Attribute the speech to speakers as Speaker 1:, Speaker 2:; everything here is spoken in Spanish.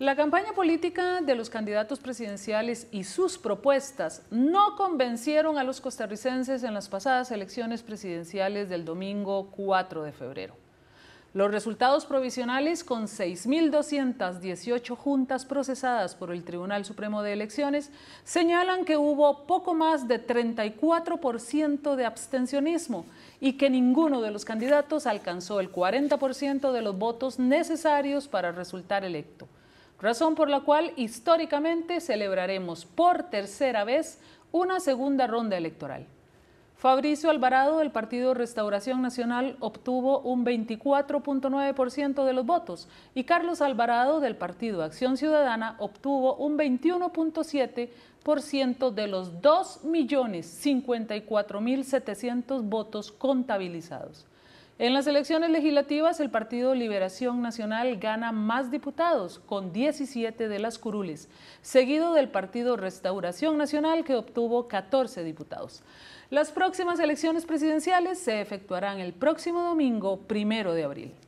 Speaker 1: La campaña política de los candidatos presidenciales y sus propuestas no convencieron a los costarricenses en las pasadas elecciones presidenciales del domingo 4 de febrero. Los resultados provisionales con 6.218 juntas procesadas por el Tribunal Supremo de Elecciones señalan que hubo poco más de 34% de abstencionismo y que ninguno de los candidatos alcanzó el 40% de los votos necesarios para resultar electo razón por la cual históricamente celebraremos por tercera vez una segunda ronda electoral. Fabricio Alvarado del Partido Restauración Nacional obtuvo un 24.9% de los votos y Carlos Alvarado del Partido Acción Ciudadana obtuvo un 21.7% de los 2.054.700 votos contabilizados. En las elecciones legislativas, el Partido Liberación Nacional gana más diputados, con 17 de las curules, seguido del Partido Restauración Nacional, que obtuvo 14 diputados. Las próximas elecciones presidenciales se efectuarán el próximo domingo, primero de abril.